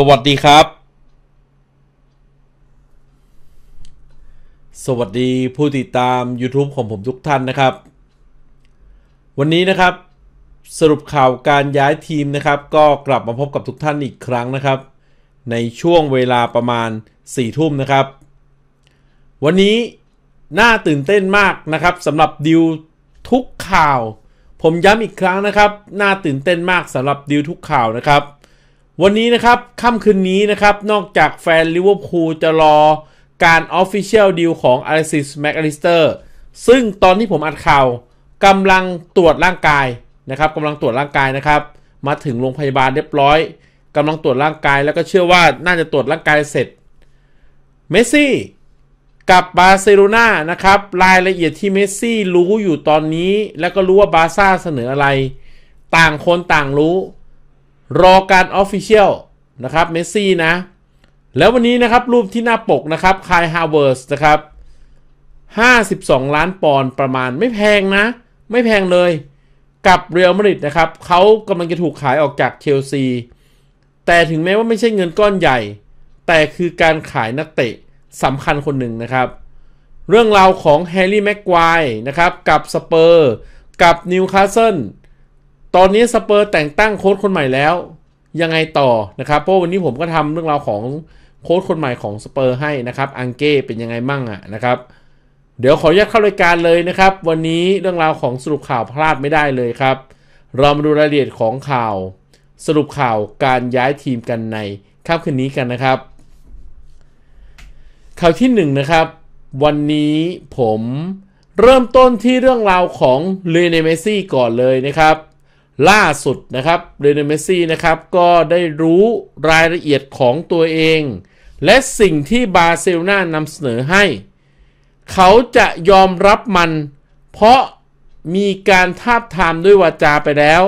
สวัสดีครับ สวัสดีผู้ติดตาม YouTube ของผมทุกท่านนะครับ วันนี้นะครับสรุปข่าวการย้ายทีมนะครับ ก็กลับมาพบกับทุกท่านอีกครั้งนะครับ ในช่วงเวลาประมาณ 4 ทุ่มนะครับ วันนี้ น่าตื่นเต้นมากนะครับสำหรับดิวทุกข่าว ผมย้ำอีกครั้งนะครับ น่าตื่นเต้นมากสำหรับดิวทุกข่าวนะครับวันนี้นะครับค่ำคืนนี้นะครับนอกจากแฟนลิเวอร์พูลจะรอการออฟฟิเชียลดีลของอาริสแม i อาริสเตอร์ซึ่งตอนที่ผมอัดข่าวกำลังตรวจร่างกายนะครับกำลังตรวจร่างกายนะครับมาถึงโรงพยาบาลเรียบร้อยกำลังตรวจร่างกายแล้วก็เชื่อว่าน่าจะตรวจร่างกายเสร็จ เมสซี่กับบาร์เซโลนานะครับรายละเอียดที่เมสซี่รู้อยู่ตอนนี้แล้วก็รู้ว่าบาร์ซ่าเสนออะไร ต่างคนต่างรู้รอการออฟฟิเชียลนะครับ เมสซี่นะ แล้ววันนี้นะครับรูปที่หน้าปกนะครับคายฮาวเวิร์สนะครับ 52 ล้านปอนด์ประมาณไม่แพงนะ ไม่แพงเลย กับเรียลมาดริดนะครับเขากำลังจะถูกขายออกจากเชลซีแต่ถึงแม้ว่าไม่ใช่เงินก้อนใหญ่ แต่คือการขายนักเตะสำคัญคนหนึ่งนะครับ เรื่องราวของแฮร์รี่แม็กควายนะครับ กับสเปอร์กับนิวคาสเซิลตอนนี้สเปอร์ แต่งตั้งโค้ชคนใหม่แล้วยังไงต่อนะครับ เพราะวันนี้ผมก็ทำเรื่องราวของโค้ชคนใหม่ของสเปอร์ให้นะครับอังเก้เป็นยังไงมั่งอ่ะนะครับ เดี๋ยวขอแยกเข้ารายการเลยนะครับ วันนี้เรื่องราวของสรุปข่าวพลาดไม่ได้เลยครับเรามาดูรายละเอียดของข่าว สรุปข่าวการย้ายทีมกันในค่ำคืนนี้กันนะครับ ข่าวที่1นนะครับวันนี้ผมเริ่มต้นที่เรื่องราวของเลเนเมซี่ก่อนเลยนะครับล่าสุดนะครับเรเนเมซี่นะครับ ก็ได้รู้รายละเอียดของตัวเองและสิ่งที่บาร์เซโลนานำเสนอให้เขาจะยอมรับมัน เพราะมีการทาบทามด้วยวาจาไปแล้ว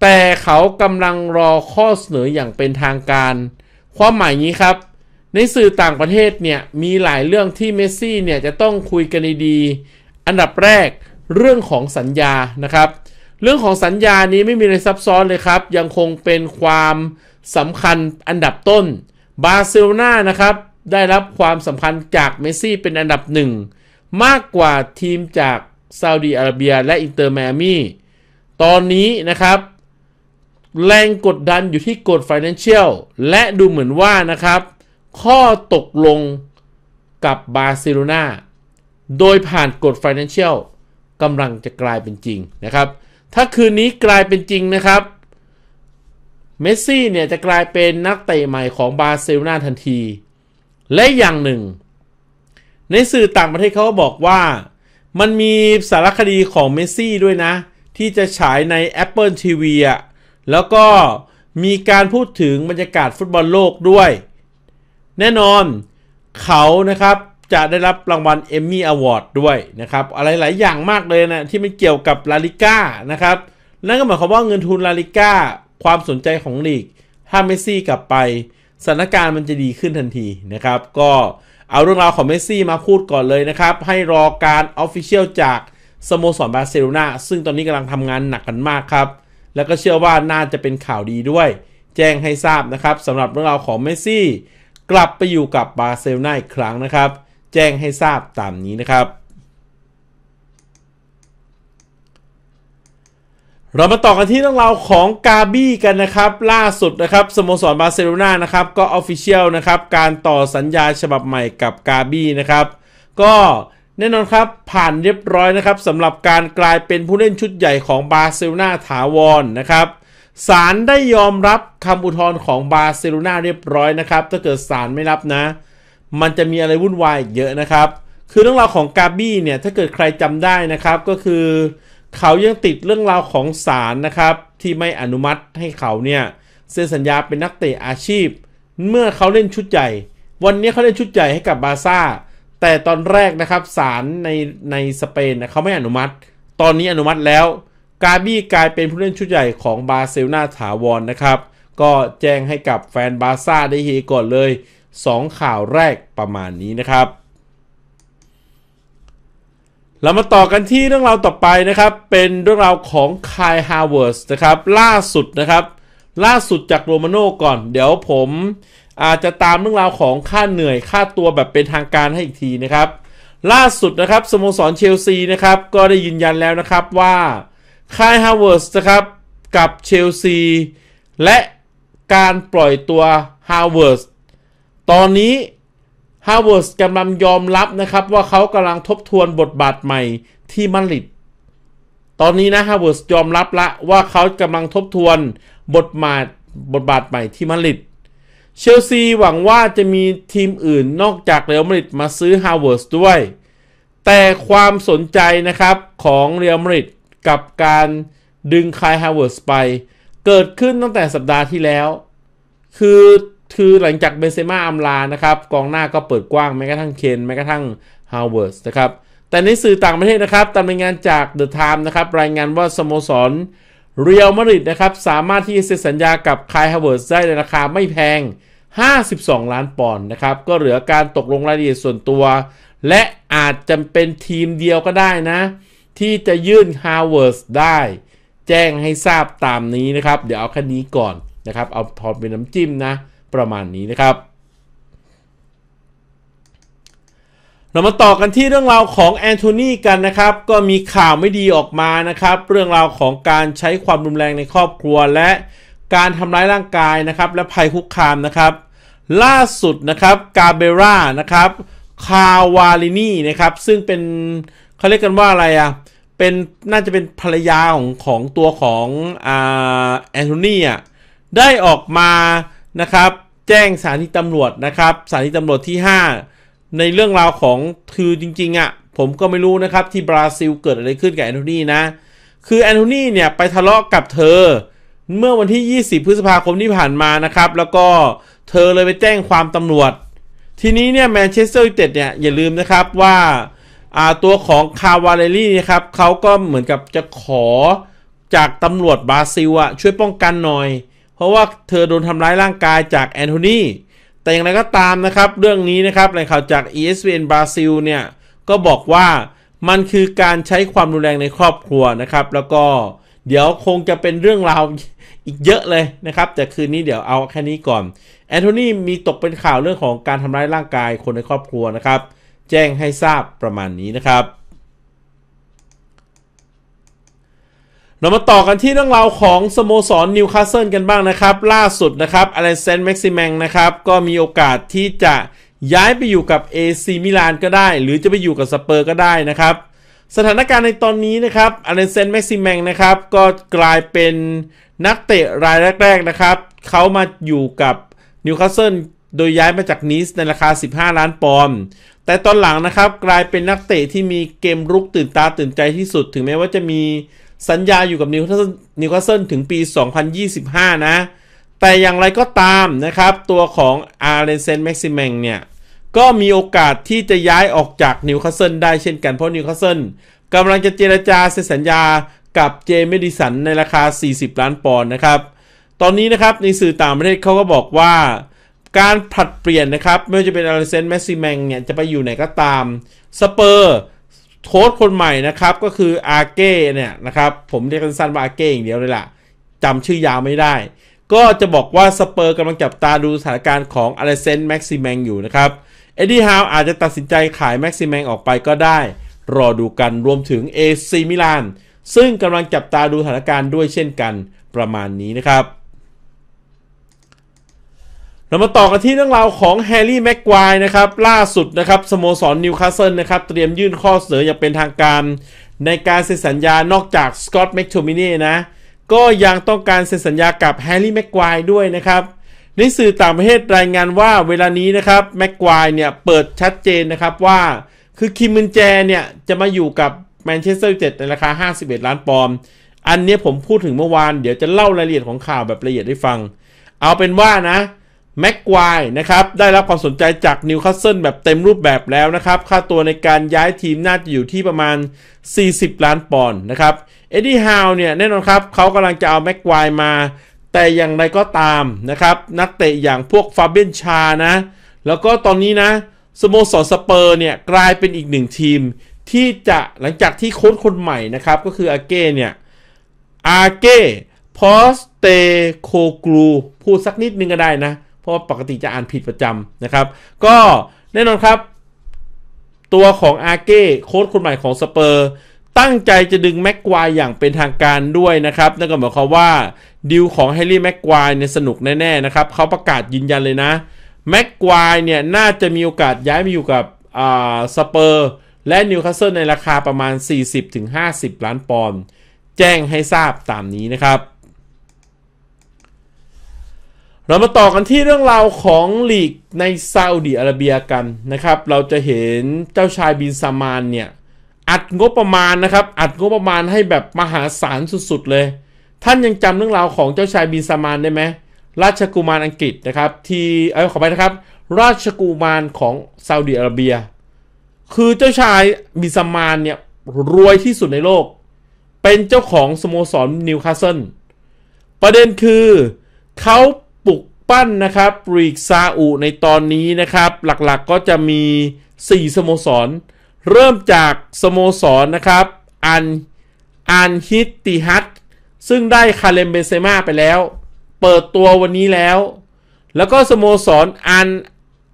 แต่เขากำลังรอข้อเสนออย่างเป็นทางการ ความหมายนี้ครับ ในสื่อต่างประเทศเนี่ยมีหลายเรื่องที่เมสซี่เนี่ยจะต้องคุยกันดีอันดับแรกเรื่องของสัญญานะครับเรื่องของสัญญานี้ไม่มีอะไรซับซ้อนเลยครับ ยังคงเป็นความสำคัญอันดับต้นบาร์เซโลนานะครับ ได้รับความสำคัญจากเมซี่เป็นอันดับหนึ่งมากกว่าทีมจากซาอุดีอาระเบียและอินเตอร์แมมี่ตอนนี้นะครับ แรงกดดันอยู่ที่กฎ Financial และดูเหมือนว่านะครับ ข้อตกลงกับบาร์เซโลนาโดยผ่านกฎ Financial กำลังจะกลายเป็นจริงนะครับถ้าคืนนี้กลายเป็นจริงนะครับ เมสซี่เนี่ยจะกลายเป็นนักเตะใหม่ของบาร์เซโลนาทันที และอย่างหนึ่ง ในสื่อต่างประเทศเขาบอกว่า มันมีสารคดีของเมสซี่ด้วยนะ ที่จะฉายใน Apple TV อ่ะแล้วก็มีการพูดถึงบรรยากาศฟุตบอลโลกด้วย แน่นอนเขานะครับจะได้รับรางวัลเอมมี่อวอร์ดด้วยนะครับ อะไรหลายอย่างมากเลยนะ ที่มันเกี่ยวกับลาลิก้านะครับ นั่นก็หมายความว่าเงินทุนลาลิก้าความสนใจของลีก ถ้าเมสซี่กลับไปสถานการณ์มันจะดีขึ้นทันทีนะครับ ก็เอาเรื่องราวของเมสซี่มาพูดก่อนเลยนะครับ ให้รอการออฟฟิเชียลจาก สโมสรบาร์เซโลนาซึ่งตอนนี้กำลังทำงานหนักกันมากครับ แล้วก็เชื่อว่าน่าจะเป็นข่าวดีด้วย แจ้งให้ทราบนะครับสำหรับเรื่องราวของเมสซี่กลับไปอยู่กับบาร์เซโลนาอีกครั้งนะครับแจ้งให้ทราบตามนี้นะครับ เรามาต่อกันที่เรื่องราวของกาบี้กันนะครับ ล่าสุดนะครับสโมสรบาร์เซโลนานะครับก็ออฟฟิเชียลนะครับการต่อสัญญาฉบับใหม่กับกาบี้นะครับก็แน่นอนครับผ่านเรียบร้อยนะครับสำหรับการกลายเป็นผู้เล่นชุดใหญ่ของบาร์เซโลนาถาวรนนะครับศาลได้ยอมรับคำอุทธรณ์ของบาร์เซโลนาเรียบร้อยนะครับ ถ้าเกิดศาลไม่รับนะมันจะมีอะไรวุ่นวายเยอะนะครับ คือเรื่องราวของกาบี้เนี่ยถ้าเกิดใครจำได้นะครับ ก็คือเขายังติดเรื่องราวของศาลนะครับที่ไม่อนุมัติให้เขาเนี่ยเซ็นสัญญาเป็นนักเตะอาชีพ เมื่อเขาเล่นชุดใหญ่ วันนี้เขาเล่นชุดใหญ่ให้กับบาซ่าแต่ตอนแรกนะครับศาลในในสเปนนะเขาไม่อนุมัติ ตอนนี้อนุมัติแล้วกาบี้กลายเป็นผู้เล่นชุดใหญ่ของบาร์เซโลนาถาวรนนะครับก็แจ้งให้กับแฟนบาซ่าได้เฮก่อนเลย2 ข่าวแรกประมาณนี้นะครับ เรามาต่อกันที่เรื่องราวต่อไปนะครับ เป็นเรื่องราวของคายฮาวเวิร์สนะครับล่าสุดนะครับ ล่าสุดจากโรมาโน่ก่อน เดี๋ยวผม อาจจะตามเรื่องราวของค่าเหนื่อยค่าตัวแบบเป็นทางการให้อีกทีนะครับ ล่าสุดนะครับสโมสรเชลซีนะครับก็ได้ยืนยันแล้วนะครับว่าคายฮาวเวิร์สนะครับกับเชลซีและการปล่อยตัวฮาวเวิร์สตอนนี้ฮาวเวิร์สกำลังยอมรับนะครับว่าเขากำลังทบทวนบทบาทใหม่ที่มลริดตอนนี้นะฮาวเวิร์สยอมรับละว่าเขากำลังทบทวนบทบาทบทบาทใหม่ที่มลริดเชลซีหวังว่าจะมีทีมอื่นนอกจากเรอัลมาดริดมาซื้อฮาวเวิร์สด้วย แต่ความสนใจนะครับของเรอัลมาดริดกับการดึงคายฮาวเวิร์สไป เกิดขึ้นตั้งแต่สัปดาห์ที่แล้ว คือคือหลังจากเบนเซม่าอัมลานะครับกองหน้าก็เปิดกว้างแม้กระทั่งเคนแม้กระทั่งฮาวเวิร์สนะครับ แต่ในสื่อต่างประเทศนะครับตามรายงานจากเดอะไทม์นะครับ รายงานว่าสโมสรเรียลมาริดนะครับ สามารถที่จะเซ็นสัญญากับคายฮาวเวิร์สได้ในราคา ไม่แพง 52 ล้านปอนด์นะครับ ก็เหลือการตกลงรายละเอียดส่วนตัว และอาจจะเป็นทีมเดียวก็ได้นะ ที่จะยื่นฮาวเวิร์สได้ แจ้งให้ทราบตามนี้นะครับเดี๋ยวเอาแค่นี้ก่อนนะครับเอาพอเป็นน้ำจิ้มนะประมาณนี้นะครับ เรามาต่อกันที่เรื่องราวของแอนโทนีกันนะครับ ก็มีข่าวไม่ดีออกมานะครับ เรื่องราวของการใช้ความรุนแรงในครอบครัวและการทำร้ายร่างกายนะครับ และภัยคุกคามนะครับ ล่าสุดนะครับ กาเบรานะครับ คาวาลินีนะครับ ซึ่งเป็นเขาเรียกกันว่าอะไรอะ่ะ เป็นน่าจะเป็นภรรยาของของตัวของอแอนโทนีอ่ะ ได้ออกมานะครับแจ้งสถานีตำรวจนะครับสถานีตำรวจที่ 5 ในเรื่องราวของคือจริงๆอะ่ะผมก็ไม่รู้นะครับที่บราซิล เกิดอะไรขึ้นกับแอนโทนีนะ คือแอนโทนีเนี่ยไปทะเลาะกับเธอเมื่อวันที่ 20 พฤษภาคมที่ผ่านมานะครับแล้วก็เธอเลยไปแจ้งความตำรวจ ทีนี้เนี่ยแมนเชสเตอร์ยูไนเต็ดเนี่ยอย่าลืมนะครับว่าตัวของคาวาเลรี่นะครับเขาก็เหมือนกับจะขอจากตำรวจบราซิลอะช่วยป้องกันหน่อยราะว่าเธอโดนทำร้ายร่างกายจากแอนโทนี แต่อย่างไรก็ตามนะครับเรื่องนี้นะครับในข่าวจาก ESPN บราซิลเนี่ยก็บอกว่ามันคือการใช้ความรุนแรงในครอบครัวนะครับ แล้วก็เดี๋ยวคงจะเป็นเรื่องราวอีกเยอะเลยนะครับแต่คืนนี้เดี๋ยวเอาแค่นี้ก่อนแอนโทนีมีตกเป็นข่าวเรื่องของการทำร้ายร่างกายคนในครอบครัวนะครับ แจ้งให้ทราบประมาณนี้นะครับเรามาต่อกันที่เรื่องราวของสโมสรนิวคาสเซิลกันบ้างนะครับ ล่าสุดนะครับอเลนเซนแม็กซิแมงนะครับก็มีโอกาสที่จะย้ายไปอยู่กับ AC มิลานก็ได้ หรือจะไปอยู่กับสเปอร์ ก็ได้นะครับสถานการณ์ในตอนนี้นะครับอเลนเซนแม็กซิแมงนะครับก็กลายเป็นนักเตะรายแรกๆนะครับเขามาอยู่กับนิวคาสเซิลโดยย้ายมาจากนีสในราคา 15 ล้านปอนด์แต่ตอนหลังนะครับกลายเป็นนักเตะที่มีเกมรุกตื่นตาตื่นใจที่สุดถึงแม้ว่าจะมีสัญญาอยู่กับนิวคาสเซิลนิวคาสเซิลถึงปี 2025 นะ แต่อย่างไรก็ตามนะครับ ตัวของอาร์เรนเซนแม็กซิเมงเนี่ยก็มีโอกาสที่จะย้ายออกจากนิวคาสเซิลได้เช่นกันเพราะนิวคาสเซิลกำลังจะเจรจาเซ็นสัญญากับเจมดิสันในราคา 40 ล้านปอนด์นะครับ ตอนนี้นะครับ ในสื่อต่างประเทศเขาก็บอกว่าการผลัดเปลี่ยนนะครับ ไม่ว่าจะเป็นอาร์เนเซนแม็กซิเมงเนี่ยจะไปอยู่ไหนก็ตามสเปอร์โค้ดคนใหม่นะครับก็คืออาเก้เนี่ยนะครับผมเรียกสั้นๆว่าอาเก้อย่างเดียวเลยล่ะจำชื่อยาวไม่ได้ก็จะบอกว่าสเปอร์กำลังจับตาดูสถานการณ์ของอาร์เซนแม็กซิแมงอยู่นะครับเอ็ดดี้ฮาวอาจจะตัดสินใจขายแม็กซิแมงออกไปก็ได้ รอดูกันรวมถึงเอซีมิลานซึ่งกำลังจับตาดูสถานการณ์ด้วยเช่นกันประมาณนี้นะครับเรามาต่อกันที่เรื่องราวของแฮร์รี่แม็กควายนะครับล่าสุดนะครับสโมสรนิวคาสเซิลนะครับเตรียมยื่นข้อเสนออย่างเป็นทางการ ในการเซ็นสัญญานอกจากสกอตต์แม็กโทมินีนะก็ยังต้องการเซ็นสัญญากับแฮร์รี่แม็กควายด้วยนะครับในสื่อต่างประเทศรายงานว่า เวลานี้นะครับแม็กควายเนี่ยเปิดชัดเจนนะครับว่าคือคิมมินแจเนี่ยจะมาอยู่กับแมนเชสเตอร์ยูไนเต็ดในราคา51 ล้านปอนด์อันนี้ผมพูดถึงเมื่อวานเดี๋ยวจะเล่ารายละเอียดของข่าวแบบละเอียดให้ฟัง เอาเป็นว่านะแม็กควายนะครับ ได้รับความสนใจจากนิวคาสเซิลแบบเต็มรูปแบบแล้วนะครับ ค่าตัวในการย้ายทีมน่าจะอยู่ที่ประมาณ 40 ล้านปอนด์นะครับเอ็ดดี้ฮาวเนี่ย แน่นอนครับเขากำลังจะเอาแม็กควายมา แต่อย่างไรก็ตามนะครับ นักเตะอย่างพวกฟาเบียนชานะ แล้วก็ตอนนี้นะสโมสรสเปอร์เนี่ย กลายเป็นอีกหนึ่งทีม ที่จะหลังจากที่โค้ชคนใหม่นะครับก็คืออาเก้เนี่ยอาเก้พอสเตโคกลูพูดสักนิดนึงก็ได้นะเพราะปกติจะอ่านผิดประจำนะครับ ก็แน่นอนครับ ตัวของอาเก้โค้ดคนใหม่ของสเปอร์ตั้งใจจะดึงแม็กควายอย่างเป็นทางการด้วยนะครับ นั่นก็หมายความว่าดิวของแฮร์รี่แม็กควายเนี่ยสนุกแน่ๆนะครับ เขาประกาศยืนยันเลยนะแม็กควายเนี่ยน่าจะมีโอกาสย้ายมาอยู่กับอ่าสเปอร์และนิวคาสเซิลในราคาประมาณ 40-50 ล้านปอนด์แจ้งให้ทราบตามนี้นะครับเรามาต่อกันที่เรื่องราวของลีกในซาอุดีอาระเบียกันนะครับ เราจะเห็นเจ้าชายบินซามานเนี่ยอัดงบประมาณนะครับ อัดงบประมาณให้แบบมหาศาลสุดๆเลย ท่านยังจำเรื่องราวของเจ้าชายบินซามานได้ไหมราชกุมารอังกฤษนะครับที่เออขอไปนะครับ ราชกุมารของซาอุดีอาระเบีย คือเจ้าชายบินซามานเนี่ยรวยที่สุดในโลก เป็นเจ้าของสโมสรนิวคาสเซิลประเด็นคือเขาปั้นนะครับรีกซาอุในตอนนี้นะครับ หลักๆกก็จะมี4สโมสรเริ่มจากสโมสรนะครับ อันอันฮิตติฮัตซึ่งได้คาเลมเบเซมาไปแล้วเปิดตัววันนี้แล้ว แล้วก็สโมสรอัน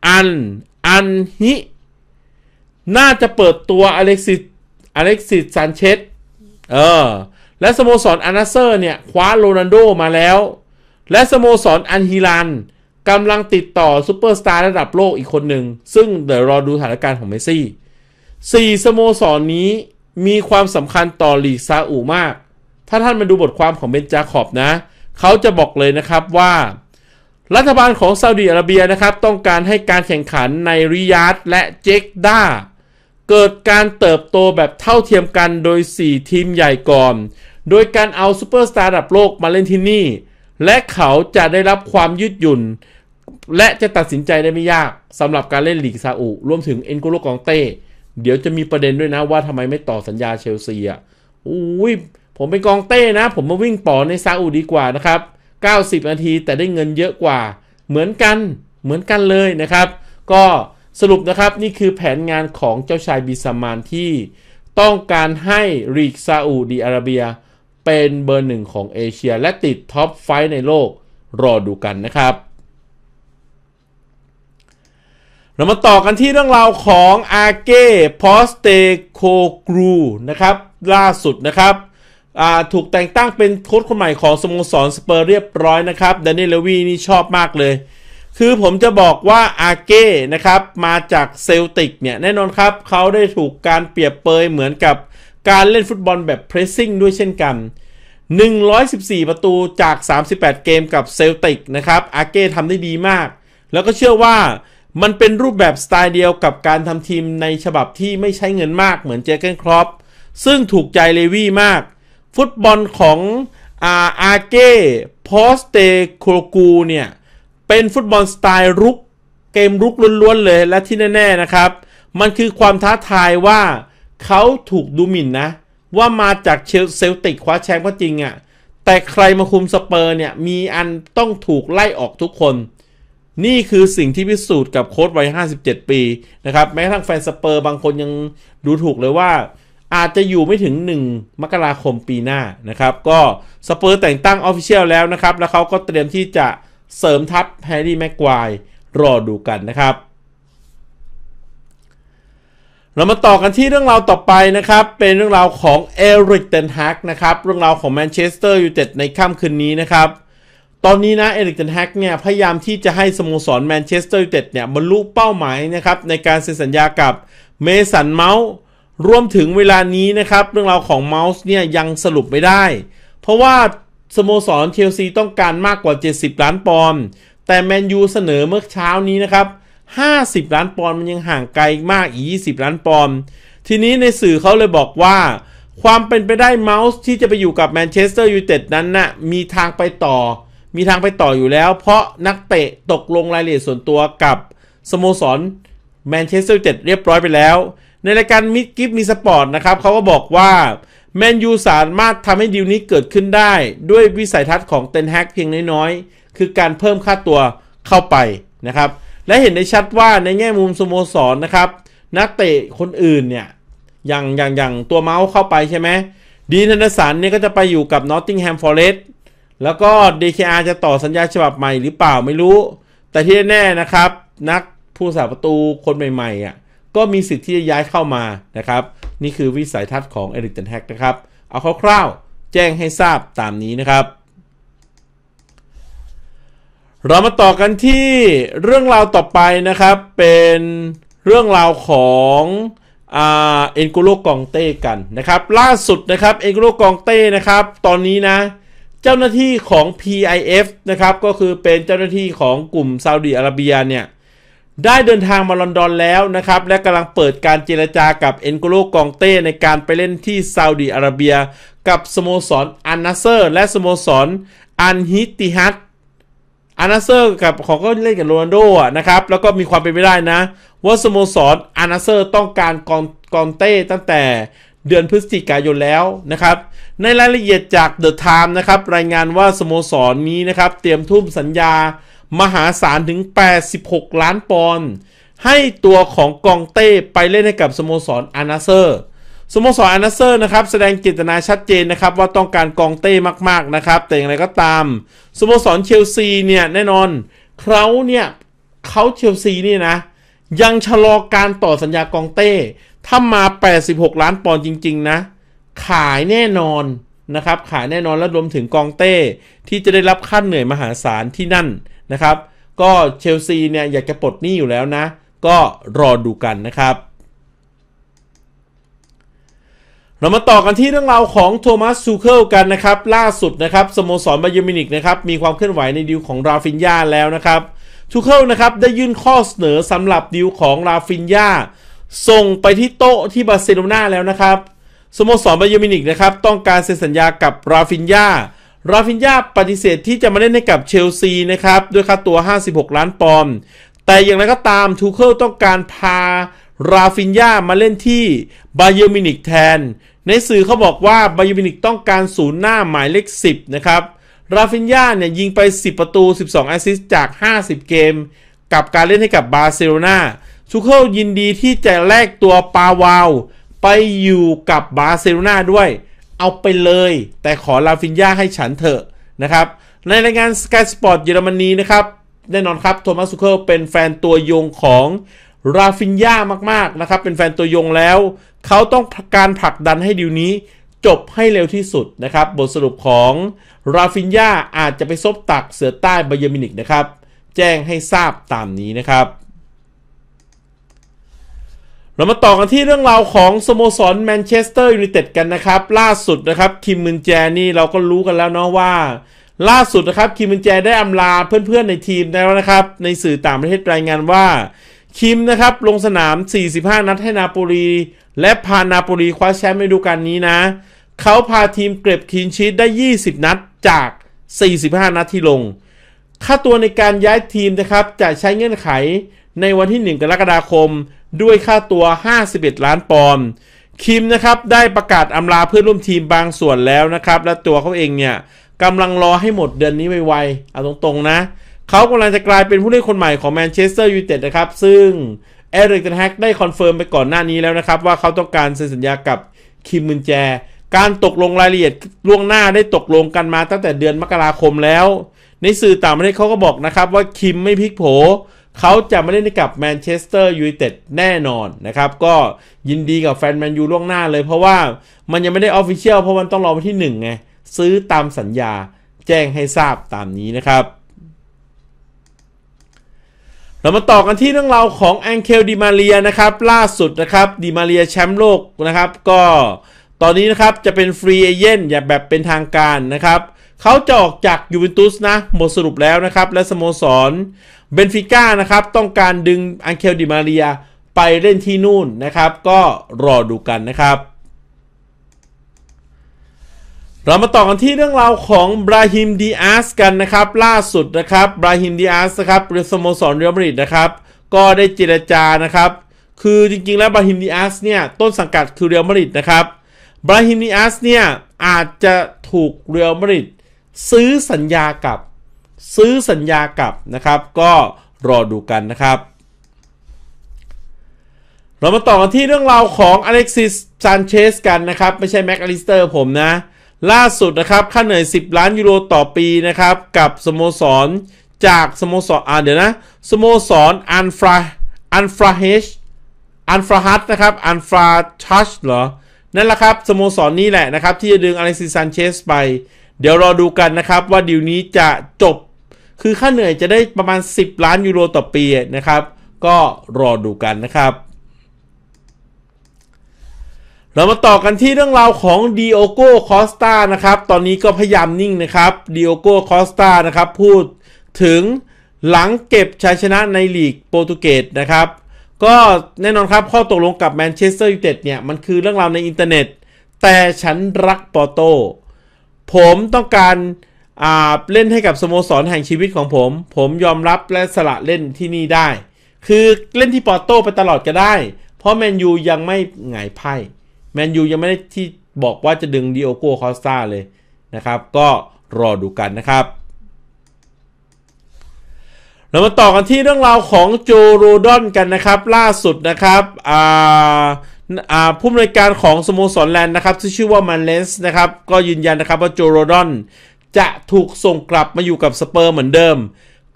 อันอันฮิน่าจะเปิดตัวอเล็กซิสอเล็กซิสซานเชสเออและสโมสรอานาเซอร์เนี่ยคว้าโรนันโดมาแล้วและสโมสรอันฮิลันกำลังติดต่อซูเปอร์สตาร์ระดับโลกอีกคนหนึ่งซึ่งเดี๋ยวรอดูสถานการณ์ของเมสซี่สี่สโมสรนนี้มีความสำคัญต่อลีกซาอุมาก ถ้าท่านมาดูบทความของเบนจาขอบนะ เขาจะบอกเลยนะครับว่า รัฐบาลของซาอุดีอาระเบียนะครับ ต้องการให้การแข่งขันในริยาดและเจกด้าเกิดการเติบโตแบบเท่าเทียมกันโดย 4 ทีมใหญ่ก่อนโดยการเอาซูเปอร์สตาร์ระดับโลกมาเล่นที่นี่และเขาจะได้รับความยืดหยุ่น และจะตัดสินใจได้ไม่ยากสำหรับการเล่นลีกซาอุรวมถึงเอ็นโกโลกองเต้เดี๋ยวจะมีประเด็นด้วยนะว่าทำไมไม่ต่อสัญญาเชลซีอ่ะอุ้ยผมเป็นกองเต้นะ ผมมาวิ่งต่อในซาอุดีกว่านะครับ 90 นาทีแต่ได้เงินเยอะกว่าเหมือนกันเหมือนกันเลยนะครับ ก็สรุปนะครับนี่คือแผนงานของเจ้าชายบิสมานที่ ต้องการให้ลีกซาอุดีอาระเบียเป็นเบอร์หนึ่งของเอเชียและติดท็อปไฟในโลกรอดูกันนะครับ เรามาต่อกันที่เรื่องราวของอาเก้พอสเตโคกรูนะครับ ล่าสุดนะครับ ถูกแต่งตั้งเป็นโค้ชคนใหม่ของสโมสรสเปอร์เรียบร้อยนะครับแดนนี่เลวีนี่ชอบมากเลย คือผมจะบอกว่าอาเก้นะครับ มาจากเซลติกเนี่ยแน่นอนครับเขาได้ถูกการเปรียบเปยเหมือนกับการเล่นฟุตบอลแบบเพรสซิ่งด้วยเช่นกัน 114 ประตูจาก 38 เกมกับเซลติกนะครับ อาเก้ทำได้ดีมาก แล้วก็เชื่อว่ามันเป็นรูปแบบสไตล์เดียวกับการทำทีมในฉบับที่ไม่ใช้เงินมากเหมือนเจเกนครอปซึ่งถูกใจเลวี่มาก ฟุตบอลของอาอาเก้พอสเตโคลกูเนี่ย เป็นฟุตบอลสไตล์รุก เกมรุกล้วนๆเลยและที่แน่ๆนะครับ มันคือความท้าทายว่าเขาถูกดูหมิ่นนะ ว่ามาจากเซลติกคว้าแชมป์ก็จริงอะ่ะแต่ใครมาคุมสเปอร์เนี่ย มีอันต้องถูกไล่ออกทุกคน นี่คือสิ่งที่พิสูจน์กับโค้ดวัย57 ปีนะครับ แม้ทั้งแฟนสเปอร์บางคนยังดูถูกเลยว่า อาจจะอยู่ไม่ถึง 1 มกราคมปีหน้านะครับ ก็สเปอร์แต่งตั้งออฟฟิเชียลแล้วนะครับ แล้วเขาก็เตรียมที่จะเสริมทัพแฮร์รี่แม็กควายรอดูกันนะครับเรามาต่อกันที่เรื่องราวต่อไปนะครับ เป็นเรื่องราวของเอริกเตนฮักนะครับเรื่องราวของแมนเชสเตอร์ยูไนเต็ดในค่ำคืนนี้นะครับ ตอนนี้นะเอริกเตนฮักเนี่ยพยายามที่จะให้สโมสรแมนเชสเตอร์ยูไนเต็ดเนี่ยบรรลุเป้าหมายนะครับในการเซ็นสัญญากับเมสันเมาส์รวมถึงเวลานี้นะครับ เรื่องราวของเมาส์เนี่ยยังสรุปไม่ได้ เพราะว่าสโมสรเชลซีต้องการมากกว่า 70ล้านปอนด์แต่แมนยูเสนอเมื่อเช้านี้นะครับ50 ล้านปอนด์มันยังห่างไกลมากอีก20 ล้านปอนด์ทีนี้ในสื่อเขาเลยบอกว่า ความเป็นไปได้เมาส์ที่จะไปอยู่กับแมนเชสเตอร์ยูไนเต็ดนั้นนะ่ะมีทางไปต่อ มีทางไปต่ออยู่แล้วเพราะนักเตะตกลงรายละเอียดส่วนตัวกับ สโมสรแมนเชสเตอร์ยูไนเต็ดเรียบร้อยไปแล้ว ในรายการมิดกิฟมีสปอร์ตนะครับเขาก็บอกว่า แมนยูสามารถทำให้ดีลนี้เกิดขึ้นได้ด้วยวิสัยทัศน์ของเตนแฮกเพียงน้อยๆคือการเพิ่มค่าตัวเข้าไปนะครับและเห็นได้ชัดว่าในแง่มุมสโมสรนนะครับ นักเตะคนอื่นเนี่ยอย่างอย่างอย่างตัวเมาส์เข้าไปใช่ไหมดีนันสันเนี่ยก็จะไปอยู่กับนอตติงแฮมฟอร์เรสต์แล้วก็ DKR จะต่อสัญญาฉบับใหม่หรือเปล่าไม่รู้ แต่ที่แน่นะครับ นักผู้สาประตูคนใหม่ๆอ่ะก็มีสิทธิ์ที่จะย้ายเข้ามานะครับ นี่คือวิสัยทัศน์ของเอริกเทนแฮกนะครับ เอาคร่าวๆ แจ้งให้ทราบตามนี้นะครับเรามาต่อกันที่เรื่องราวต่อไปนะครับเป็นเรื่องราวของเอ็นกกโลกองเต้กันนะครับล่าสุดนะครับเอ็นกกโลกองเต้นะครับตอนนี้นะเจ้าหน้าที่ของ PIF นะครับก็คือเป็นเจ้าหน้าที่ของกลุ่มซาอุดีอาระเบียเนี่ยได้เดินทางมาลอนดอนแล้วนะครับและกำลังเปิดการเจรจากับเอ็นกกโลกองเต้ในการไปเล่นที่ซาอุดีอาระเบีย กับสโมสรอันนาเซอร์และสโมสรอันฮิติฮัตอานาเซอร์กับเขาก็เล่นกับโรนัลโดนะครับแล้วก็มีความเป็นไปได้นะ ว่าสโมสรอานาเซอร์ต้องการกองกองเต้ตั้งแต่เดือนพฤศจิกายนแล้วนะครับ ในรายละเอียดจากเดอะไทม์นะครับรายงานว่าสโมสรนนี้นะครับเตรียมทุ่มสัญญามหาศาลถึง86ล้านปอนด์ให้ตัวของกองเต้ไปเล่นให้กับสโมสรอานาเซอร์สโมสรอันเซอร์นะครับ แสดงเจตนา ชัดเจนนะครับ ว่าต้องการกองเต้มากๆนะครับ แต่อย่างไรก็ตามสโมสรเชลซีเนี่ยแน่นอนเขาเนี่ยเขาเชลซีนี่นะ ยังชะลอการต่อสัญญากองเต้ ถ้ามา 86 ล้านปอนด์จริง ๆนะ ขายแน่นอนนะครับ ขายแน่นอนและรวมถึงกองเต้ที่จะได้รับค่าเหนื่อยมหาศาลที่นั่นนะครับ ก็เชลซีเนี่ยอยากจะปลดหนี้อยู่แล้วนะ ก็รอดูกันนะครับเรามาต่อกันที่เรื่องราวของโทมัสซูเคิลกันนะครับล่าสุดนะครับสโมสรบาเยมินิกนะครับมีความเคลื่อนไหวในดิวของราฟินญาแล้วนะครับทูเคิลนะครับได้ยื่นข้อเสนอสำหรับดิวของราฟินญาส่งไปที่โต๊ะที่บาร์เซโลนาแล้วนะครับสโมสรบาเยมินิกนะครับต้องการเซ็นสัญญากับราฟินญาราฟินญาปฏิเสธที่จะมาเล่นให้กับเชลซีนะครับด้วยค่าตัว 56 ล้านปอนด์แต่อย่างไรก็ตามทูเคิลต้องการพาราฟินญามาเล่นที่บาเยอร์มินิกแทนในสื่อเขาบอกว่าบายูมินิกต้องการศูนย์หน้าหมายเลข10 นะครับราฟินญาเนี่ยยิงไป 10 ประตู 12แอสซิสต์จาก 50 เกม กับการเล่นให้กับบาร์เซโลนาชูเคิลยินดีที่จะแลกตัวปาวาวไปอยู่กับบาร์เซโลนาด้วย เอาไปเลย แต่ขอลาฟินญาให้ฉันเถอะนะครับในรายงาน Sky Sport เยอรมนี นะครับ แน่นอนครับโทมัสซูเคิลเป็นแฟนตัวยงของราฟินยามาก ๆ นะครับ เป็นแฟนตัวยงแล้ว เขาต้องการผลักดันให้ดีวนี้ จบให้เร็วที่สุดนะครับ บทสรุปของราฟินยาอาจจะไปซบตักเสือใต้บเยมินิกนะครับ แจ้งให้ทราบตามนี้นะครับ เรามาต่อกันที่เรื่องราวของ สโมสร แมนเชสเตอร์ยูไนเต็ดกันนะครับ ล่าสุดนะครับ คิมมินแจนี่เราก็รู้กันแล้วเนาะว่า ล่าสุดนะครับคิมมินแจได้อำลาเพื่อนๆในทีมแล้วนะครับ ในสื่อต่างประเทศรายงานว่าคิมนะครับลงสนาม 45 นัดให้นาโปลีและพานาโปลีคว้าแชมป์ในฤดูกาลนี้นะ เขาพาทีมเก็บคินชีตได้ 20 นัด จาก 45 นัดที่ลง ค่าตัวในการย้ายทีมนะครับจะใช้เงื่อนไข ในวันที่ 1 กรกฎาคม ด้วยค่าตัว 51 ล้านปอนด์ คิมนะครับได้ประกาศอำลาเพื่อนร่วมทีมบางส่วนแล้วนะครับ และตัวเขาเองเนี่ยกำลังรอให้หมดเดือนนี้ไวๆเอาตรงๆนะเขากำลังจะกลายเป็นผู้เล่นคนใหม่ของแมนเชสเตอร์ยูไนเต็ดนะครับ ซึ่ง เอริกเทนแฮกได้คอนเฟิร์มไปก่อนหน้านี้แล้วนะครับ ว่าเขาต้องการเซ็นสัญญากับ คิมมุนแจ การตกลงรายละเอียดล่วงหน้าได้ตกลงกันมาตั้งแต่เดือนมกราคมแล้ว ในสื่อต่างประเทศเขาก็บอกนะครับว่าคิมไม่พลิกโผ เขาจะไม่เล่นกับแมนเชสเตอร์ยูไนเต็ดแน่นอนนะครับ ก็ยินดีกับแฟนแมนยูล่วงหน้าเลยเพราะว่ามันยังไม่ได้ออฟฟิเชียลเพราะมันต้องรอวันที่1ไงซื้อตามสัญญาแจ้งให้ทราบตามนี้นะครับเรามาต่อกันที่เรื่องราวของแองเคลดิมาเรียนะครับล่าสุดนะครับดิมาเรียแชมป์โลกนะครับ ก็ตอนนี้นะครับจะเป็นฟรีเอเย่นอย่าแบบเป็นทางการนะครับเขาจะออกจากยูเวนตุสนะหมดสรุปแล้วนะครับและสโมสรเบนฟิก้านะครับ ต้องการดึงอังเคลดิมาเรียไปเล่นที่นู่นนะครับ ก็รอดูกันนะครับเรามาต่อกันที่เรื่องราวของบราฮิมดีอาสกันนะครับล่าสุดนะครับบราฮิมดีอาสครับรือสโมสรเรอัลมาดริดนะครับ ก็ได้เจรจานะครับ คือจริงๆแล้วบราฮิมดีอาสเนี่ยต้นสังกัดคือเรอัลมาดริดนะครับบราฮิมดีอาสเนี่ยอาจจะถูกเรอัลมาดริดซื้อสัญญากับซื้อสัญญากับนะครับ ก็รอดูกันนะครับ เรามาต่อกันที่เรื่องราวของอเล็กซิสซานเชสกันนะครับไม่ใช่แม็กอลิสเตอร์ผมนะล่าสุดนะครับค่าเหนื่อย 10 ล้านยูโรต่อปีนะครับ กับสโมสรจากสโมสรอ่าเดี๋ยวนะสโมสรอันฟราอันฟราเฮชอันฟราฮัตนะครับอันฟราทัชเหรอนั่นแหละครับสโมสรนนี่แหละนะครับ ที่จะดึงอเล็กซิสซันเชสไป เดี๋ยวรอดูกันนะครับว่าดีลนี้จะจบ คือค่าเหนื่อยจะได้ประมาณ 10 ล้านยูโรต่อปีนะครับ ก็รอดูกันนะครับเรามาต่อกันที่เรื่องราวของดิโอโกคอสตานะครับ ตอนนี้ก็พยายามนิ่งนะครับ ดิโอโกคอสตานะครับ พูดถึงหลังเก็บชัยชนะในลีกโปรตุเกสนะครับ ก็แน่นอนครับข้อตกลงกับแมนเชสเตอร์ยูไนเต็ดเนี่ย มันคือเรื่องราวในอินเทอร์เน็ต แต่ฉันรักปอโต ผมต้องการเล่นให้กับสโมสรแห่งชีวิตของผม ผมยอมรับและสละเล่นที่นี่ได้ คือเล่นที่ปอโตไปตลอดก็ได้ เพราะแมนยูยังไม่ไงไพ่แมนยูยังไม่ได้ที่บอกว่าจะดึงดิโอโกคอสตาเลยนะครับ ก็รอดูกันนะครับ เรามาต่อกันที่เรื่องราวของโจโรดอนกันนะครับ ล่าสุดนะครับ อ่าผู้บริการของสโมสรแลนด์นะครับที่ชื่อว่ามันเลนส์นะครับ ก็ยืนยันนะครับว่าโจโรดอน จะถูกส่งกลับมาอยู่กับสเปอร์เหมือนเดิม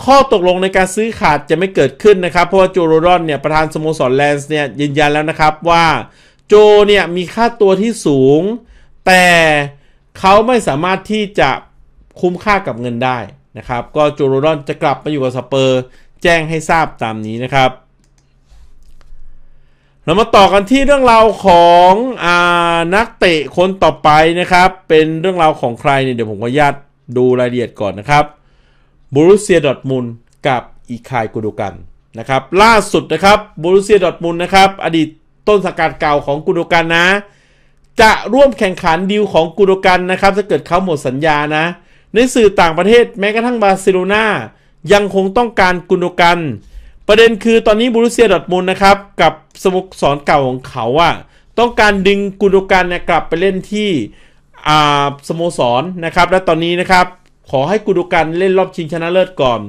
ข้อตกลงในการซื้อขาดจะไม่เกิดขึ้นนะครับ เพราะว่าโจโรดอนเนี่ยประธานสโมสรแลนด์เนี่ยยืนยันแล้วนะครับว่าโจเนี่ยมีค่าตัวที่สูง แต่เขาไม่สามารถที่จะ คุ้มค่ากับเงินได้นะครับก็โจโรดอนจะกลับมาอยู่กับสเปอร์แจ้งให้ทราบตามนี้นะครับ เรามาต่อกันที่เรื่องราวของอานักเตะ คนต่อไปนะครับเป็นเรื่องราวของใครเนี่ยเดี๋ยวผมขออนุญาตดูรายละเอียดก่อนนะครับบูรุเซียดอทมุลกับอีคายกูดูกันนะครับล่าสุดนะครับบูรุเซียดอทมุลนะครับอดีตต้นสังกัดเก่าของกุโดกันนะจะร่วมแข่งขันดิวของกุโดกันนะครับจะเกิดเขาหมดสัญญานะในสื่อต่างประเทศแม้กระทั่งบาร์เซโลนายังคงต้องการกุโดกันประเด็นคือตอนนี้บรุเซียดอทมูนนะครับกับสโมสรเก่าของเขาอะต้องการดึงกุโดกันเนี่ยกลับไปเล่นที่สโมสรนะครับและตอนนี้นะครับขอให้กุโดกันเล่นรอบชิงชนะเลิศก่อน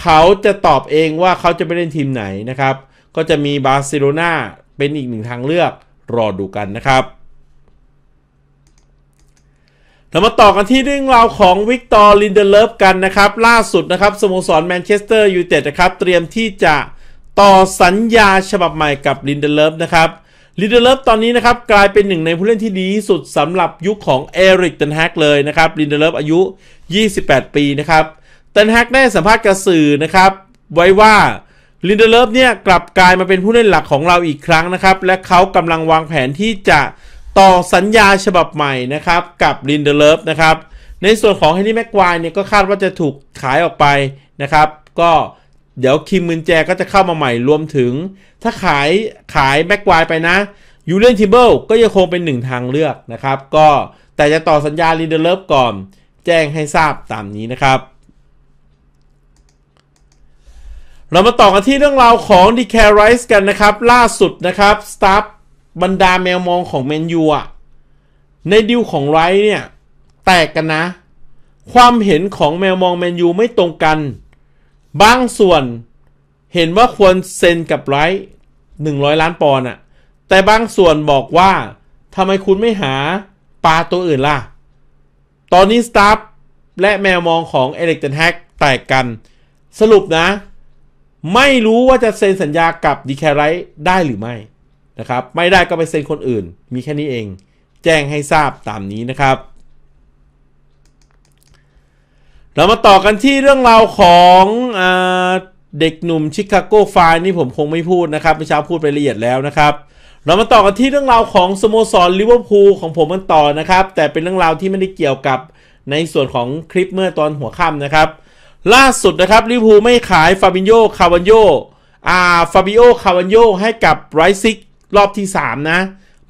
เขาจะตอบเองว่าเขาจะไปเล่นทีมไหนนะครับก็จะมีบาร์เซโลนาเป็นอีกหนึ่งทางเลือกรอดูกันนะครับเรามาต่อกันที่เรื่องราวของวิกตอร์ลินเดเลฟกันนะครับ ล่าสุดนะครับสโมสรแมนเชสเตอร์ยูไนเต็ดนะครับ เตรียมที่จะต่อสัญญาฉบับใหม่กับลินเดเลฟนะครับลินเดเลฟตอนนี้นะครับ กลายเป็นหนึ่งในผู้เล่นที่ดีที่สุดสำหรับยุคของเอริกตันแฮกเลยนะครับลินเดเลฟอายุ 28 ปีนะครับตันแฮกได้สัมภาษณ์กับสื่อนะครับ ไว้ว่าลินเดเลฟเนี่ยกลับกลายมาเป็นผู้เล่นหลักของเราอีกครั้งนะครับ และเขากำลังวางแผนที่จะต่อสัญญาฉบับใหม่นะครับกับลินเดเลฟนะครับ ในส่วนของเฮนรี่แม็กควายเนี่ยก็คาดว่าจะถูกขายออกไปนะครับ ก็เดี๋ยวคิมมินแจก็จะเข้ามาใหม่รวมถึง ถ้าขายขายแม็กควายไปนะยูเลียนทิเบิลก็ยังคงเป็นหนึ่งทางเลือกนะครับ ก็แต่จะต่อสัญญาลินเดเลฟก่อน แจ้งให้ทราบตามนี้นะครับเรามาต่อกันที่เรื่องราวของดีแคไรส์กันนะครับ ล่าสุดนะครับสตาฟบรรดาแมวมองของเมนยูอะในดิวของไรเนี่ย แตกกันนะ ความเห็นของแมวมองแมนยูไม่ตรงกันบางส่วนเห็นว่าควรเซ็นกับไรหนึ่งร้อยล้านปอนด์อะแต่บางส่วนบอกว่าทำไมคุณไม่หาปลาตัวอื่นล่ะ ตอนนี้สตาฟและแมวมองของเอเล็กเทนแฮกแตกกัน สรุปนะไม่รู้ว่าจะเซ็นสัญญากับดีแคไรท์ได้หรือไม่นะครับ ไม่ได้ก็ไปเซ็นคนอื่น มีแค่นี้เอง แจ้งให้ทราบตามนี้นะครับ เรามาต่อกันที่เรื่องราวของอเด็กหนุ่มชิคาโกไฟนี่ผมคงไม่พูดนะครับเมื่อเช้าพูดไปละเอียดแล้วนะครับเรามาต่อกันที่เรื่องราวของสโมสรลิเวอร์พูลของผมกันต่อนะครับ แต่เป็นเรื่องราวที่ไม่ได้เกี่ยวกับในส่วนของคลิปเมื่อตอนหัวค่ำนะครับล่าสุดนะครับลิวพูไม่ขายฟาบิโยคาวันโยอ่าฟาบิโอคาวันโยให้กับไรซิกรอบที่ 3 นะ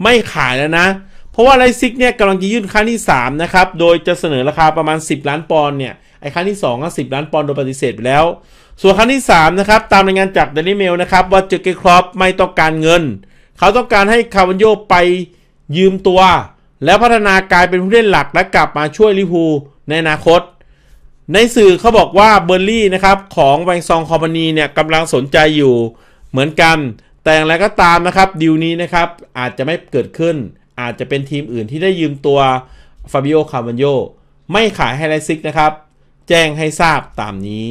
ไม่ขายแล้วนะ เพราะว่าไรซิกเนี่ยกำลังจะยื่นครันที่ 3 นะครับ โดยจะเสนอราคาประมาณ 10 ล้านปอนด์เนี่ยไอ้ครันที่2ก็สิล้านปอนด์โดยปฏิเสธไปแล้ว ส่วนครันที่ 3 นะครับ ตามรายงานจากเดลิเมลนะครับ ว่าเจอเกครอปไม่ต้องการเงิน เขาต้องการให้คาวันโยไปยืมตัวแล้วพัฒนากลายเป็นผู้เล่นหลักและกลับมาช่วยลิพูในอนาคตในสื่อเขาบอกว่าเบอร์ลี่นะครับ ของแวงซองคอมพานีเนี่ยกำลังสนใจอยู่เหมือนกันแต่อย่างไรก็ตามนะครับดีลนี้นะครับ อาจจะไม่เกิดขึ้น อาจจะเป็นทีมอื่นที่ได้ยืมตัวฟาบิโอคาร์บันโยไม่ขายให้ไลซิกนะครับ แจ้งให้ทราบตามนี้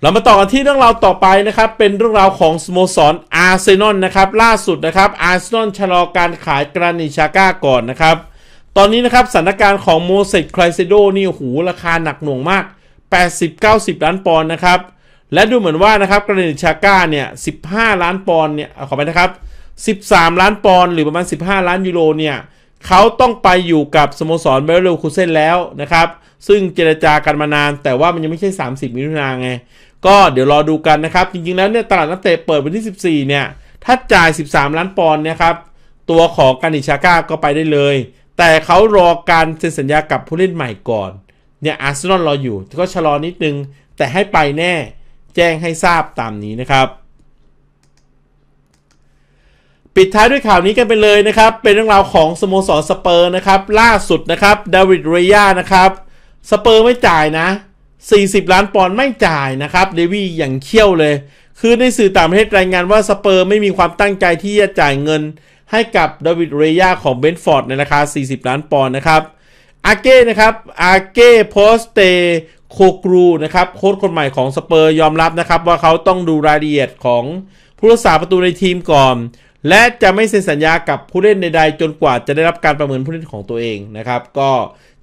เรามาต่อกันที่เรื่องราวต่อไปนะครับ เป็นเรื่องราวของสโมสรอาร์เซนอลนะครับ ล่าสุดนะครับอาร์เซนอลชะลอการขายกรานิชาก้าก่อนนะครับตอนนี้นะครับสถานการณ์ของโมเสสไคลเซโดนี่หูราคาหนักหน่วงมาก 80-90 ล้านปอนด์นะครับ และดูเหมือนว่านะครับกรณีชาก้าเนี่ย 15 ล้านปอนด์เนี่ยขอไปนะครับ 13 ล้านปอนด์หรือประมาณ 15 ล้านยูโรเนี่ยเขาต้องไปอยู่กับสโมสรเบลเลคูเซนแล้วนะครับ ซึ่งเจรจากันมานานแต่ว่ามันยังไม่ใช่ 30 มิถุนาไงก็เดี๋ยวรอดูกันนะครับจริงๆแล้วเนี่ยตลาดนักเตะเปิดวันที่14เนี่ยถ้าจ่าย 13 ล้านปอนด์เนี่ยครับตัวของกานิชาก้าก็ไปได้เลยแต่เขารอการเซ็นสัญญากับผู้เล่นใหม่ก่อน เนี่ยอาร์เซนอลรออยู่ก็ชะลอนิดนึง แต่ให้ไปแน่แจ้งให้ทราบตามนี้นะครับ ปิดท้ายด้วยข่าวนี้กันไปเลยนะครับ เป็นเรื่องราวของสโมสรสเปอร์นะครับ ล่าสุดนะครับดาวิดเรียนะครับ สเปอร์ไม่จ่ายนะ 40 ล้านปอนด์ไม่จ่ายนะครับเดวี่อย่างเขี้ยวเลย คือในสื่อต่างประเทศรายงานว่าสเปอร์ไม่มีความตั้งใจที่จะจ่ายเงินให้กับดาวิดเรยาของเบนฟอร์ดในราคา 40 ล้านปอนด์นะครับอาเก้นะครับอาเก้โพสเตโคกรูนะครับโค้ชคนใหม่ของสเปอร์ยอมรับนะครับว่าเขาต้องดูรายละเอียดของผู้รักษาประตูในทีมก่อน และจะไม่เซ็นสัญญากับผู้เล่นใดๆจนกว่าจะได้รับการประเมินผู้เล่นของตัวเองนะครับ ก็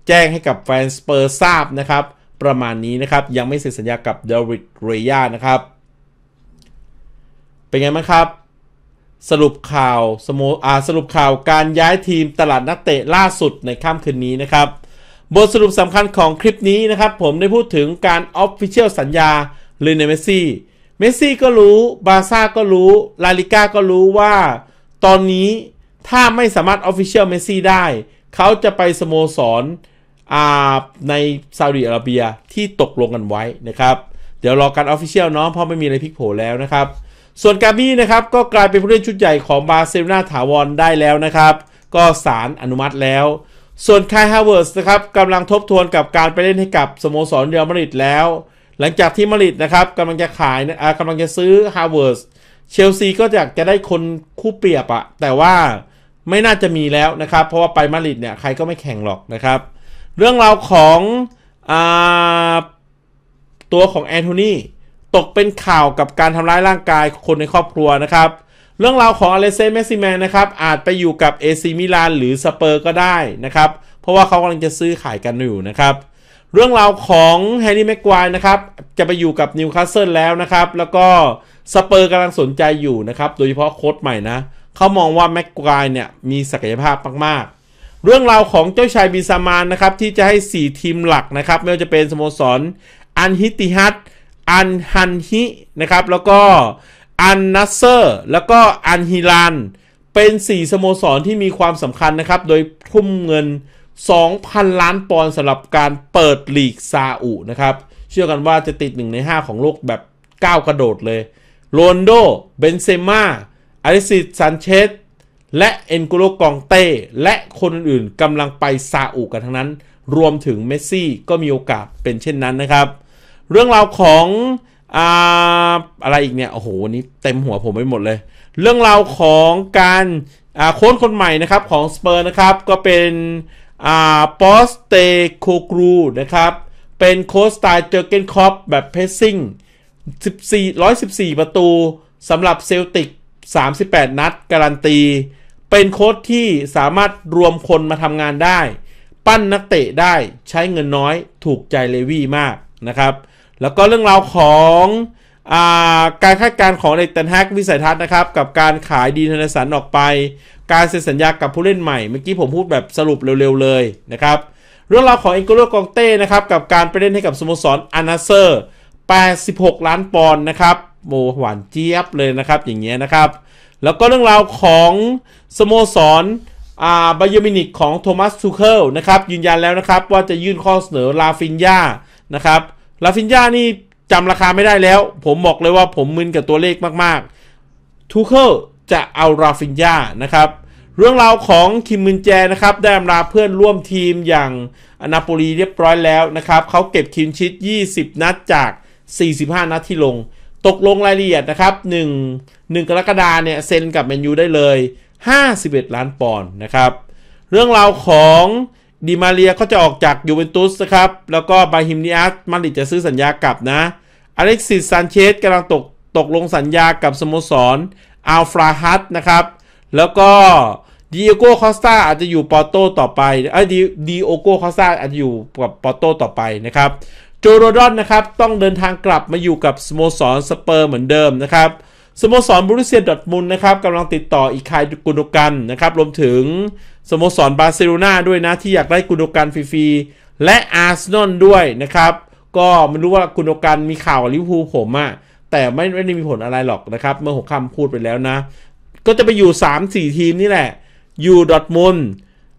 แจ้งให้กับแฟนสเปอร์ทราบนะครับ ประมาณนี้นะครับยังไม่เซ็นสัญญากับเดวิดเรยานะครับ เป็นไงบ้างครับสรุปข่าวสโมอาสรุปข่าวการย้ายทีมตลาดนักเตะล่าสุดในค่ำคืนนี้นะครับ บทสรุปสำคัญของคลิปนี้นะครับ ผมได้พูดถึงการออฟฟิเชียลสัญญาลิเนเมซี่เมสซี่ก็รู้ บาซ่าก็รู้ลาลิก้าก็รู้ว่าตอนนี้ถ้าไม่สามารถออฟฟิเชียลเมสซี่ได้ เขาจะไปสโมสรในซาอุดิอาระเบียที่ตกลงกันไว้นะครับ เดี๋ยวรอการออฟฟิเชียลเนาะเพราะไม่มีอะไรพลิกโผแล้วนะครับส่วนกาบี้นะครับก็กลายเป็นผู้เล่นชุดใหญ่ของบาเซโลนาถาวร ได้แล้วนะครับ ก็สารอนุมัติแล้ว ส่วนคายฮาเวิร์สนะครับกำลังทบทวนกับการไปเล่นให้กับสโมสรเรอัลมาดริดแล้ว หลังจากที่มาดริดนะครับกำลังจะขายกำลังจะซื้อฮาเวิร์สเชลซีก็อยากจะได้คนคู่เปรียบอะแต่ว่าไม่น่าจะมีแล้วนะครับ เพราะว่าไปมาดริดเนี่ยใครก็ไม่แข่งหรอกนะครับเรื่องราวของอตัวของแอนโทนีตกเป็นข่าวกับการทำร้ายร่างกายคนในครอบครัวนะครับ เรื่องราวของอเลเซ่เมซิแมนนะครับอาจไปอยู่กับเอซิมิลานหรือสเปอร์ก็ได้นะครับ เพราะว่าเขากำลังจะซื้อขายกันอยู่นะครับ เรื่องราวของแฮร์รี่แม็กควายนะครับจะไปอยู่กับนิวคาสเซิลแล้วนะครับ แล้วก็สเปอร์กำลังสนใจอยู่นะครับโดยเฉพาะโค้ชใหม่นะ เขามองว่าแม็กควายเนี่ยมีศักยภาพมากๆ เรื่องราวของเจ้าชายบีซามานนะครับที่จะให้ 4 ทีมหลักนะครับไม่ว่าจะเป็นสโมสรอันฮิติฮัตอันฮันฮินะครับแล้วก็อันนัสเซอร์แล้วก็อันฮิลันเป็น 4 สโมสรที่มีความสำคัญนะครับ โดยทุ่มเงิน 2,000 ล้านปอนด์สำหรับการเปิดลีกซาอุนะครับ เชื่อกันว่าจะติด1ใน5 ของโลกแบบก้าวกระโดดเลยโรนโดเบนเซม่าอาริซิตซันเชสและเอ็นกุโลกองเต้ และคนอื่นๆกำลังไปซาอุกันทั้งนั้น รวมถึงเมสซี่ก็มีโอกาสเป็นเช่นนั้นนะครับเรื่องราวของอ่าอะไรอีกเนี่ย โอ้โหนี้เต็มหัวผมไปหมดเลย เรื่องราวของการอ่าโค้นคนใหม่นะครับของสเปอร์นะครับ ก็เป็นอ่าปอสเตโคกรูนะครับ เป็นโค้ชสไตล์เจอเกนคอปแบบเพสซิ่ง14 114 ประตูสำหรับเซลติก 38 นัดการันตี เป็นโค้ชที่สามารถรวมคนมาทำงานได้ ปั้นนักเตะได้ใช้เงินน้อยถูกใจเลวี่มากนะครับแล้วก็เรื่องราวของาการคาดการณ์ของเอกตันฮักวิสัยทัศน์นะครับ กับการขายดีธนสันออกไป การเซ็นสัญญากับผู้เล่นใหม่ เมื่อกี้ผมพูดแบบสรุปเร็วๆเลยนะครับเรื่องราวของเอ็กโกโลกองเต้นะครับกับการไปเล่นให้กับสโมสรอนาเซอร์86ล้านปอนด์นะครับโมหวานเจี๊ยบเลยนะครับอย่างเงี้ยนะครับ แล้วก็เรื่องราวของสโมสรอาบายมินิกของโทมัสซูเคิลนะครับยืนยันแล้วนะครับ ว่าจะยื่นข้อเสนอลาฟินยานะครับลาฟินญานี่จำราคาไม่ได้แล้ว ผมบอกเลยว่าผมมึนกับตัวเลขมากๆ ทูเคิลจะเอาราฟินญานะครับ เรื่องราวของ คิมมินแจ นะครับ ได้อำลาเพื่อนร่วมทีมอย่างอนาโปลีเรียบร้อยแล้วนะครับ เขาเก็บคิมชิด 20 นัดจาก 45 นัดที่ลง ตกลงรายละเอียดนะครับ1 1กรกฎาเนี่ย เซ็นกับแมนยูได้เลย 51 ล้านปอนด์นะครับ เรื่องราวของดีมาเรียก็จะออกจากยูเวนตุสนะครับ แล้วก็บาฮิมเนียสมาริจะซื้อสัญญากลับนะ อเล็กซิสซานเชสกำลังตกตกลงสัญญากับสโมสรอัลฟราฮัตนะครับ แล้วก็ดิโอโกคอสตาอาจจะอยู่ปอร์โตต่อไปไอ้ดิโอโกคอสตาอาจจะอยู่กับปอร์โตต่อไปนะครับโจโรดอนนะครับ ต้องเดินทางกลับมาอยู่กับสโมสรสเปอร์เหมือนเดิมนะครับสโมสรบรูเซียดอทมุลนะครับกำลังติดต่ออีกคายกุนกันนะครับรวมถึงสโมสรบาร์เซโลนาด้วยนะ ที่อยากได้กุนกันฟรีๆและอาร์เซนอลด้วยนะครับ ก็ไม่รู้ว่ากุนกันมีข่าวลิวอพูผมอะแต่ไม่ไม่ได้มีผลอะไรหรอกนะครับ เมื่อหกคำพูดไปแล้วนะ ก็จะไปอยู่ 3-4 ทีมนี่แหละอยู่ดอทมุล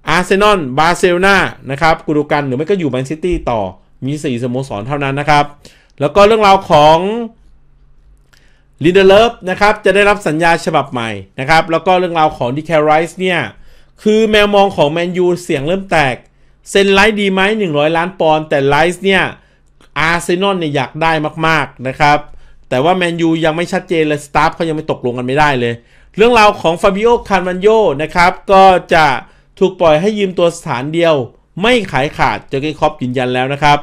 อาร์เซนอลบาร์เซโลนานะครับ กุนกันหรือไม่ก็อยู่แมนซิตี้ต่อมี4สโมสรเท่านั้นนะครับ แล้วก็เรื่องราวของลินเดเลฟนะครับ จะได้รับสัญญาฉบับใหม่นะครับ แล้วก็เรื่องราวของดิแคไรส์เนี่ย คือแมวมองของแมนยูเสียงเริ่มแตกเซ็นไลท์ดีไหม100 ล้านปอนด์แต่ไลท์เนี่ยอาร์เซนอลเนี่ย อยากได้มาก ๆ นะครับ แต่ว่าแมนยูยังไม่ชัดเจนเลยสตาฟเขายังไม่ตกลงกันไม่ได้เลย เรื่องราวของฟาบิโอคาร์มันโยนะครับ ก็จะถูกปล่อยให้ยืมตัวสถานเดียว ไม่ขายขาดเจอเกนคอปยืนยันแล้วนะครับ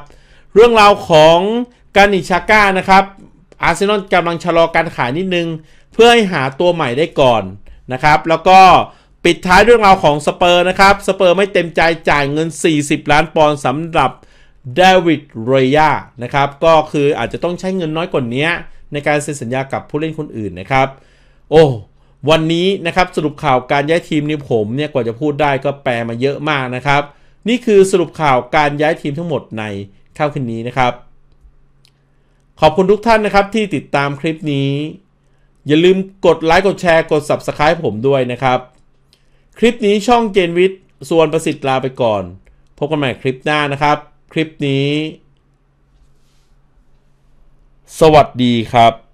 เรื่องราวของการิชาก้านะครับอาร์เซนอลกำลังชะลอการขายนิดนึง เพื่อให้หาตัวใหม่ได้ก่อนนะครับ แล้วก็ปิดท้ายเรื่องราวของสเปอร์นะครับสเปอร์ไม่เต็มใจจ่ายเงิน 40 ล้านปอนด์สำหรับเดวิดเรยานะครับก็คืออาจจะต้องใช้เงินน้อยกว่านี้ ในการเซ็นสัญญากับผู้เล่นคนอื่นนะครับ โอ้วันนี้นะครับสรุปข่าวการย้ายทีมนี่ผมเนี่ยกว่าจะพูดได้ก็แปลมาเยอะมากนะครับ นี่คือสรุปข่าวการย้ายทีมทั้งหมดในข่าวคืนนี้นะครับขอบคุณทุกท่านนะครับที่ติดตามคลิปนี้ อย่าลืมกดไลค์กดแชร์กด Subscribe ผมด้วยนะครับ คลิปนี้ช่องเจนวิทย์ส่วนประสิทธิ์ลาไปก่อน พบกันใหม่คลิปหน้านะครับ คลิปนี้ สวัสดีครับ